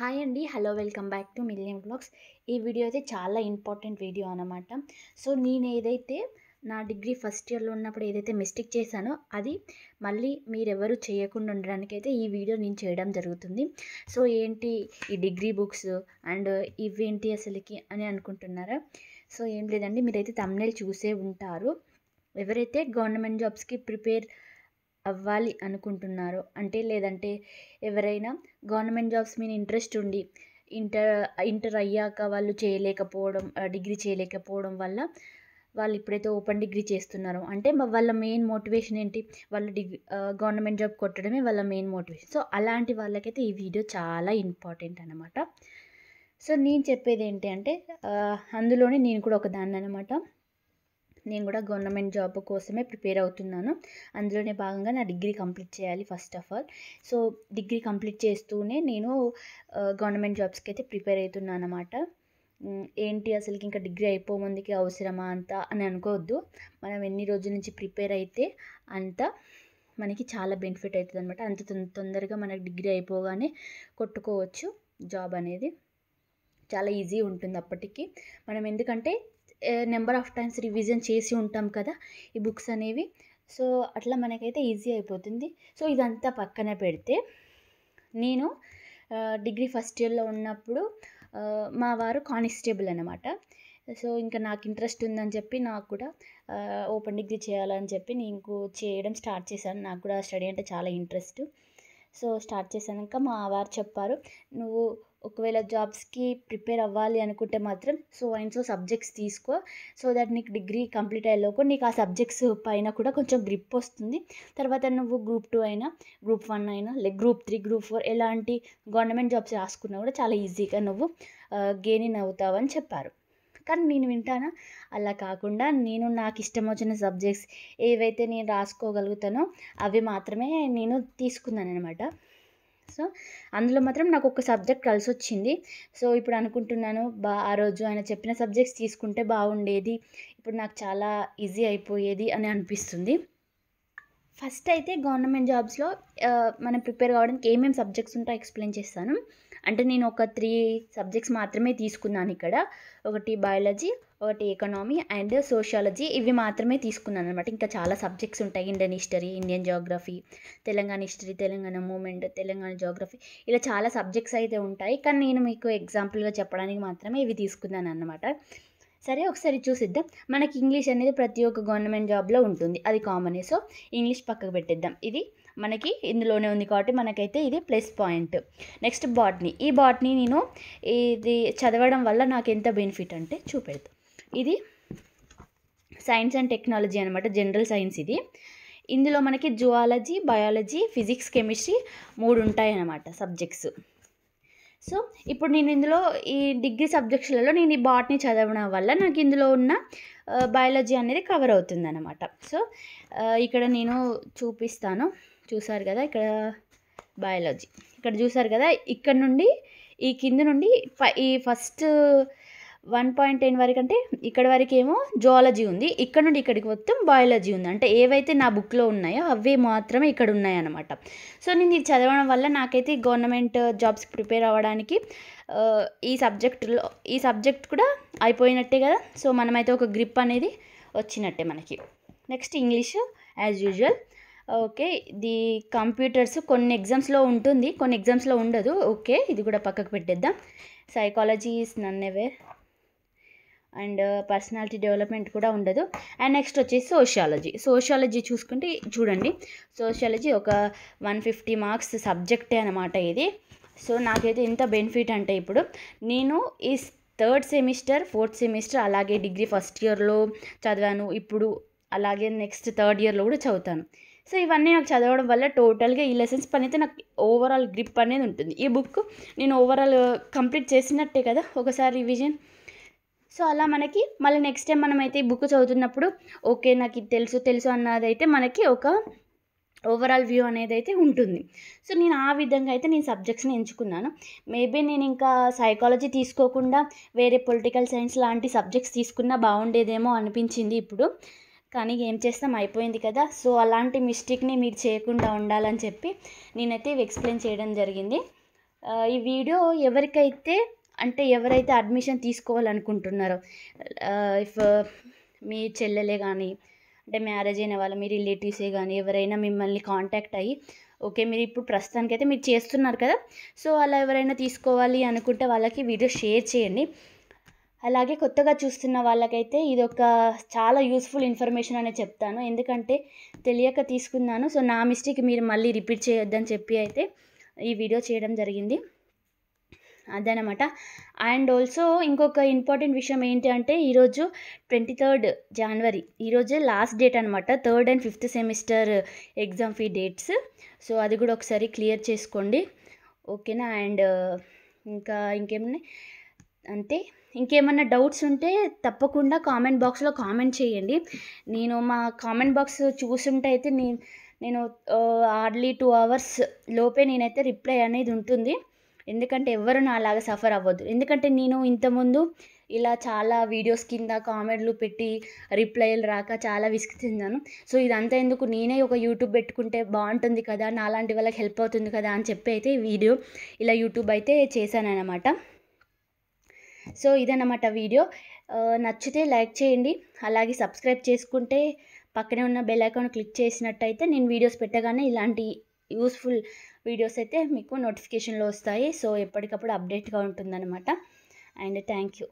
hi అండి hello welcome back to million blogs ఈ video అయితే చాలా ఇంపార్టెంట్ వీడియో అనమాట సో నేను ఏదైతే నా డిగ్రీ ఫస్ట్ ఇయర్లో ఉన్నప్పుడు ఏదైతే మిస్టేక్ చేశానో అది మళ్ళీ మీరెవరు చేయకుండా ఉండడానికి అయితే ఈ వీడియో నేను చేయడం జరుగుతుంది సో ఏంటి ఈ డిగ్రీ బుక్స్ అండ్ ఇవేంటి అసలుకి అని అనుకుంటున్నారా సో ఏం లేదండి మీరైతే తమ్నేల్ చూసే ఉంటారు ఎవరైతే గవర్నమెంట్ జాబ్స్కి ప్రిపేర్ అవ్వాలి అనుకుంటున్నారో అంటే లేదంటే ఎవరైనా గవర్నమెంట్ జాబ్స్ మీద ఇంట్రెస్ట్ ఉండి ఇంటర్ ఇంటర్ అయ్యాక వాళ్ళు చేయలేకపోవడం డిగ్రీ చేయలేకపోవడం వల్ల వాళ్ళు ఇప్పుడైతే ఓపెన్ డిగ్రీ చేస్తున్నారో అంటే వాళ్ళ మెయిన్ మోటివేషన్ ఏంటి వాళ్ళు డిగ్రీ గవర్నమెంట్ జాబ్ కొట్టడమే వాళ్ళ మెయిన్ మోటివేషన్ సో అలాంటి వాళ్ళకైతే ఈ వీడియో చాలా ఇంపార్టెంట్ అనమాట సో నేను చెప్పేది ఏంటి అంటే అందులోనే నేను కూడా ఒకదాన్ని అనమాట నేను కూడా గవర్నమెంట్ జాబ్ కోసమే ప్రిపేర్ అవుతున్నాను అందులోనే భాగంగా నా డిగ్రీ కంప్లీట్ చేయాలి first of all so degree complete చేస్తూనే నేను గవర్నమెంట్ జాబ్స్కి అయితే ప్రిపేర్ అవుతున్నాను అనమాట ఏంటి అసలుకి ఇంకా డిగ్రీ అయిపోమందికి అవసరమా అంత అని అనుకోవద్దు మనం ఎన్ని రోజుల నుంచి ప్రిపేర్ అయితే అంత మనకి చాలా బెనిఫిట్ అవుతుంది అనమాట అంత తొందరగా మనకు డిగ్రీ అయిపోగానే కొట్టుకోవచ్చు జాబ్ అనేది చాలా ఈజీ ఉంటుంది అప్పటికి మనం ఎందుకంటే నెంబర్ ఆఫ్ టైమ్స్ రివిజన్ చేసి ఉంటాం కదా ఈ బుక్స్ అనేవి సో అట్లా మనకైతే ఈజీ అయిపోతుంది సో ఇదంతా పక్కన పెడితే నేను డిగ్రీ ఫస్ట్ ఇయర్లో ఉన్నప్పుడు మా వారు కానిస్టేబుల్ అనమాట సో ఇంకా నాకు ఇంట్రెస్ట్ ఉందని చెప్పి నాకు కూడా ఓపెన్ డిగ్రీ చేయాలని చెప్పి నేను చేయడం స్టార్ట్ చేశాను నాకు కూడా స్టడీ అంటే చాలా ఇంట్రెస్ట్ సో స్టార్ట్ చేశాక మా వారు చెప్పారు నువ్వు ఒకవేళ జాబ్స్కి ప్రిపేర్ అవ్వాలి అనుకుంటే మాత్రం సో అండ్ సో సబ్జెక్ట్స్ తీసుకో సో దట్ నీకు డిగ్రీ కంప్లీట్ అయ్యేలోకి నీకు ఆ సబ్జెక్ట్స్ పైన కూడా కొంచెం గ్రిప్ వస్తుంది తర్వాత నువ్వు గ్రూప్ టూ అయినా గ్రూప్ వన్ అయినా లేక గ్రూప్ త్రీ గ్రూప్ ఫోర్ ఎలాంటి గవర్నమెంట్ జాబ్స్ రాసుకున్నా కూడా చాలా ఈజీగా నువ్వు గెయిన్ అవుతావని చెప్పారు కానీ నేను వింటానా అలా కాకుండా నేను నాకు ఇష్టం వచ్చిన సబ్జెక్ట్స్ ఏవైతే నేను రాసుకోగలుగుతానో అవి మాత్రమే నేను తీసుకున్నాను అనమాట సో అందులో మాత్రం నాకు ఒక సబ్జెక్ట్ కలిసి వచ్చింది సో ఇప్పుడు అనుకుంటున్నాను బా ఆ రోజు ఆయన చెప్పిన సబ్జెక్ట్స్ తీసుకుంటే బాగుండేది ఇప్పుడు నాకు చాలా ఈజీ అయిపోయేది అని అనిపిస్తుంది ఫస్ట్ అయితే గవర్నమెంట్ జాబ్స్లో మనం ప్రిపేర్ కావడానికి ఏమేమి సబ్జెక్ట్స్ ఉంటాయో ఎక్స్ప్లెయిన్ చేస్తాను అంటే నేను ఒక త్రీ సబ్జెక్ట్స్ మాత్రమే తీసుకున్నాను ఇక్కడ ఒకటి బయాలజీ ఒకటి ఎకనామీ అండ్ సోషాలజీ ఇవి మాత్రమే తీసుకున్నాను అనమాట ఇంకా చాలా సబ్జెక్ట్స్ ఉంటాయి Indian history Indian geography Telangana history Telangana movement Telangana geography ఇలా చాలా సబ్జెక్ట్స్ అయితే ఉంటాయి కానీ నేను మీకు ఎగ్జాంపుల్గా చెప్పడానికి మాత్రమే ఇవి తీసుకున్నాను అనమాట సరే ఒకసారి చూసిద్దాం మనకి ఇంగ్లీష్ అనేది ప్రతి ఒక్క గవర్నమెంట్ జాబ్లో ఉంటుంది అది కామనే సో ఇంగ్లీష్ పక్కకు పెట్టిద్దాం ఇది మనకి ఇందులోనే ఉంది కాబట్టి మనకైతే ఇది ప్లస్ పాయింట్ నెక్స్ట్ బాట్ని ఈ బాట్ని నేను ఇది చదవడం వల్ల నాకు ఎంత బెనిఫిట్ అంటే చూపెడతాను ఇది సైన్స్ అండ్ టెక్నాలజీ అనమాట జనరల్ సైన్స్ ఇది ఇందులో మనకి జువాలజీ బయాలజీ ఫిజిక్స్ కెమిస్ట్రీ మూడు ఉంటాయన్నమాట సబ్జెక్ట్స్ సో ఇప్పుడు నేను ఇందులో ఈ డిగ్రీ సబ్జెక్ట్స్లలో నేను ఈ బాట్ని చదవడం వల్ల నాకు ఇందులో ఉన్న బయాలజీ అనేది కవర్ అవుతుంది అనమాట సో ఇక్కడ నేను చూపిస్తాను చూసారు కదా ఇక్కడ బయాలజీ ఇక్కడ చూసారు కదా ఇక్కడ నుండి ఈ కింద నుండి ఈ ఫస్ట్ వన్ పాయింట్ టెన్ వరకు అంటే ఇక్కడ వరకు ఏమో జువాలజీ ఉంది ఇక్కడ నుండి ఇక్కడికి మొత్తం బయాలజీ ఉంది అంటే ఏవైతే నా బుక్లో ఉన్నాయో అవే మాత్రమే ఇక్కడ ఉన్నాయన్నమాట సో నేను ఇది చదవడం వల్ల నాకైతే గవర్నమెంట్ జాబ్స్ ప్రిపేర్ అవ్వడానికి ఈ సబ్జెక్టులో ఈ సబ్జెక్ట్ కూడా అయిపోయినట్టే కదా సో మనమైతే ఒక గ్రిప్ అనేది వచ్చినట్టే మనకి next English as usual okay the computers కొన్ని ఎగ్జామ్స్లో ఉంటుంది కొన్ని ఎగ్జామ్స్లో ఉండదు ఓకే ఇది కూడా పక్కకు పెట్టేద్దాం psychology is none ever and personality development కూడా ఉండదు అండ్ నెక్స్ట్ వచ్చేసి సోషియాలజీ సోషియాలజీ చూసుకుంటే చూడండి సోషియాలజీ ఒక వన్ ఫిఫ్టీ మార్క్స్ సబ్జెక్టే అనమాట ఇది సో నాకైతే ఇంత బెనిఫిట్ అంటే ఇప్పుడు నేను ఈ థర్డ్ సెమిస్టర్ ఫోర్త్ సెమిస్టర్ అలాగే డిగ్రీ ఫస్ట్ ఇయర్లో చదివాను ఇప్పుడు అలాగే నెక్స్ట్ థర్డ్ ఇయర్లో కూడా చదువుతాను సో ఇవన్నీ నాకు చదవడం వల్ల టోటల్గా ఈ లెసన్స్ పని అయితే నాకు ఓవరాల్ గ్రిప్ అనేది ఉంటుంది ఈ బుక్ నేను ఓవరాల్ కంప్లీట్ చేసినట్టే కదా ఒకసారి రివిజన్ సో అలా మనకి మళ్ళీ నెక్స్ట్ టైం మనమైతే ఈ బుక్ చదువుతున్నప్పుడు ఓకే నాకు ఇది తెలుసు తెలుసు అన్నదైతే మనకి ఒక ఓవరాల్ వ్యూ అనేది అయితే ఉంటుంది సో నేను ఆ విధంగా అయితే నేను సబ్జెక్ట్స్ని ఎంచుకున్నాను మేబీ నేను ఇంకా సైకాలజీ తీసుకోకుండా వేరే పొలిటికల్ సైన్స్ లాంటి సబ్జెక్ట్స్ తీసుకున్నా బాగుండేదేమో అనిపించింది ఇప్పుడు కానీ ఏం చేస్తాం అయిపోయింది కదా సో అలాంటి మిస్టేక్ని మీరు చేయకుండా ఉండాలని చెప్పి నేనైతే ఎక్స్ప్లెయిన్ చేయడం జరిగింది ఈ వీడియో ఎవరికైతే అంటే ఎవరైతే అడ్మిషన్ తీసుకోవాలనుకుంటున్నారో ఇఫ్ మీ చెల్లెలే కానీ అంటే మ్యారేజ్ అయిన వాళ్ళు మీ రిలేటివ్సే కానీ ఎవరైనా మిమ్మల్ని కాంటాక్ట్ అయ్యి ఓకే మీరు ఇప్పుడు ప్రస్తుతానికి అయితే మీరు చేస్తున్నారు కదా సో అలా ఎవరైనా తీసుకోవాలి అనుకుంటే వాళ్ళకి వీడియో షేర్ చేయండి అలాగే కొత్తగా చూస్తున్న వాళ్ళకైతే ఇది ఒక చాలా యూస్ఫుల్ ఇన్ఫర్మేషన్ అనే చెప్తాను ఎందుకంటే తెలియక తీసుకున్నాను సో నా మిస్టేక్ మీరు మళ్ళీ రిపీట్ చేయొద్దని చెప్పి అయితే ఈ వీడియో చేయడం జరిగింది అదనమాట అండ్ ఆల్సో ఇంకొక ఇంపార్టెంట్ విషయం ఏంటి అంటే ఈరోజు ట్వంటీ థర్డ్ జనవరి ఈరోజే లాస్ట్ డేట్ అనమాట third and fifth semester exam fee dates so అది కూడా ఒకసారి క్లియర్ చేసుకోండి ఓకేనా అండ్ ఇంకా ఇంకేమున్నాయి అంతే ఇంకేమైనా డౌట్స్ ఉంటే తప్పకుండా కామెంట్ బాక్స్లో కామెంట్ చేయండి నేను మా కామెంట్ బాక్స్ చూసుంటే అయితే నేను నేను హార్డ్లీ టూ అవర్స్ లోపే నేనైతే రిప్లై అనేది ఉంటుంది ఎందుకంటే ఎవరు నాలాగా సఫర్ అవ్వద్దు ఎందుకంటే నేను ఇంతకుముందు ఇలా చాలా వీడియోస్ కింద కామెంట్లు పెట్టి రిప్లైలు రాక చాలా విసుగు చెందాను సో ఇదంతా ఎందుకు నేనే ఒక యూట్యూబ్ పెట్టుకుంటే బాగుంటుంది కదా నాలాంటి వాళ్ళకి హెల్ప్ అవుతుంది కదా అని చెప్పి అయితే వీడియో ఇలా యూట్యూబ్ అయితే అనమాట సో ఇదన్నమాట వీడియో నచ్చితే లైక్ చేయండి అలాగే సబ్స్క్రైబ్ చేసుకుంటే పక్కనే ఉన్న బెల్ ఐకాన్ క్లిక్ చేసినట్టయితే నేను వీడియోస్ పెట్టగానే ఇలాంటి యూస్ఫుల్ వీడియోస్ అయితే మీకు నోటిఫికేషన్లో వస్తాయి సో ఎప్పటికప్పుడు అప్డేట్గా ఉంటుందన్నమాట అండ్ థ్యాంక్ యూ